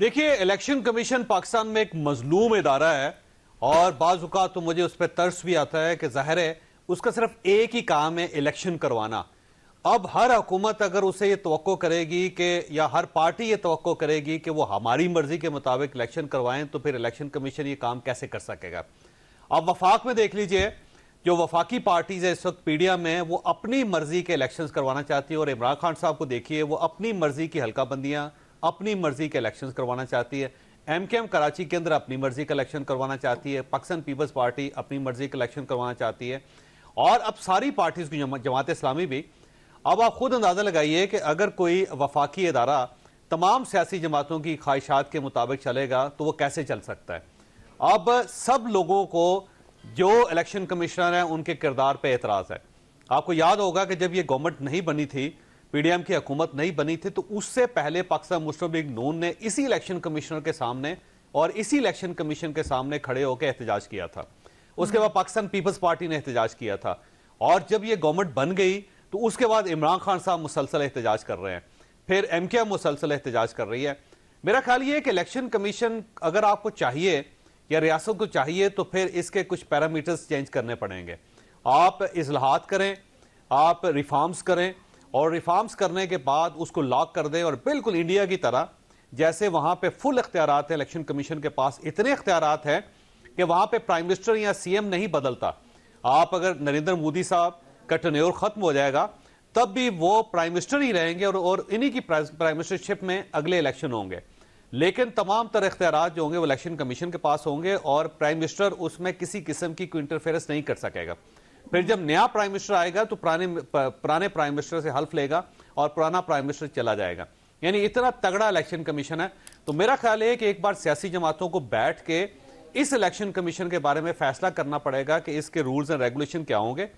देखिए election commission Pakistan में एक मजलूम इदारा है और बाज़ात तो मुझे उस पर तर्स भी आता है कि ज़ाहिर है उसका सिर्फ एक ही काम है इलेक्शन करवाना अब हर हुकूमत अगर उसे ये तो करेगी कि या हर पार्टी ये तो करेगी कि वो हमारी मर्जी के मुताबिक इलेक्शन करवाएं तो फिर इलेक्शन कमीशन ये काम कैसे कर सकेगा अब वफाक में देख लीजिए जो वफाकी पार्टीज है इस वक्त पीडिया में वो अपनी मर्जी के इलेक्शंस करवाना चाहती है और इमरान खान साहब को देखिए वो अपनी मर्जी की बंदियां अपनी मर्जी के इलेक्शन करवाना चाहती है एम के एम कराची के अंदर अपनी मर्जी का इलेक्शन करवाना चाहती है पाकिस्तान पीपल्स पार्टी अपनी मर्जी का इलेक्शन करवाना चाहती है और अब सारी पार्टीज़ की जमात इस्लामी भी अब आप खुद अंदाज़ा लगाइए कि अगर कोई वफाकी अदारा तमाम सियासी जमातों की ख्वाहिशात के मुताबिक चलेगा तो वह कैसे चल सकता है अब सब लोगों को जो इलेक्शन कमिश्नर हैं उनके किरदार पर एतराज़ है आपको याद होगा कि जब ये गवर्नमेंट नहीं बनी थी पीडीएम की हुकूमत नहीं बनी थी तो उससे पहले पाकिस्तान मुस्लिम लीग नून ने इसी इलेक्शन कमिश्नर के सामने और इसी इलेक्शन कमीशन के सामने खड़े होकर एहतजाज किया था उसके बाद पाकिस्तान पीपल्स पार्टी ने एहतजाज किया था और जब ये गवर्नमेंट बन गई तो उसके बाद इमरान खान साहब मुसलसल एहतजाज कर रहे हैं फिर एम के एम मुसलसल एहतजाज कर रही है मेरा ख्याल ये है कि इलेक्शन कमीशन अगर आपको चाहिए या रियासत को चाहिए तो फिर इसके कुछ पैरामीटर्स चेंज करने पड़ेंगे आप इजलाहत करें आप रिफॉर्म्स करें और रिफॉर्म्स करने के बाद उसको लॉक कर दें और बिल्कुल इंडिया की तरह जैसे वहाँ पे फुल अख्तियार हैं इलेक्शन कमीशन के पास इतने अख्तियार हैं कि वहाँ पे प्राइम मिनिस्टर या सीएम नहीं बदलता आप अगर नरेंद्र मोदी साहब का टनोर ख़त्म हो जाएगा तब भी वो प्राइम मिनिस्टर ही रहेंगे और, और इन्हीं की प्राइम मिनिस्टरशिप में अगले इलेक्शन होंगे लेकिन तमाम तरह अख्तियार जो होंगे वो इलेक्शन कमीशन के पास होंगे और प्राइम मिनिस्टर उसमें किसी किस्म की कोई इंटरफेरेंस नहीं कर सकेगा फिर जब नया प्राइम मिनिस्टर आएगा तो पुराने पुराने प्राइम मिनिस्टर से हल्फ लेगा और पुराना प्राइम मिनिस्टर चला जाएगा यानी इतना तगड़ा इलेक्शन कमीशन है तो मेरा ख्याल है कि एक बार सियासी जमातों को बैठ के इस इलेक्शन कमीशन के बारे में फैसला करना पड़ेगा कि इसके रूल्स एंड रेगुलेशन क्या होंगे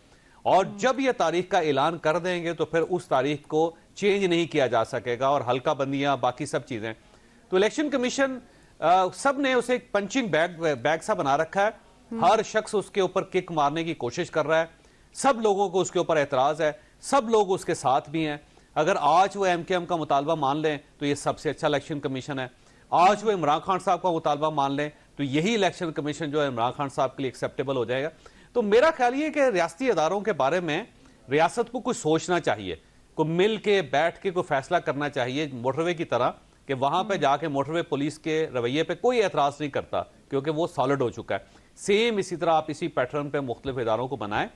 और हम्म। जब यह तारीख का ऐलान कर देंगे तो फिर उस तारीख को चेंज नहीं किया जा सकेगा और हल्का बंदियां बाकी सब चीजें तो इलेक्शन कमीशन सब ने उसे एक पंचिंग बैग बैग सा बना रखा है हर शख्स उसके ऊपर किक मारने की कोशिश कर रहा है सब लोगों को उसके ऊपर एतराज है सब लोग उसके साथ भी हैं अगर आज वो एम के एम का मुतालबा मान लें तो ये सबसे अच्छा इलेक्शन कमीशन है आज वो इमरान खान साहब का मुतालबा मान लें तो यही इलेक्शन कमीशन जो है इमरान खान साहब के लिए एक्सेप्टेबल हो जाएगा तो मेरा ख्याल ये कि रियाती इदारों के बारे में रियासत को कुछ सोचना चाहिए को मिल के बैठ के कोई फैसला करना चाहिए मोटरवे की तरह कि वहां पर हम्म। जाके मोटरवे पुलिस के रवैये पर कोई एतराज नहीं करता क्योंकि वो सॉलिड हो चुका है सेम इसी तरह आप इसी पैटर्न पे मुख्तलिफ इदारों को बनाएं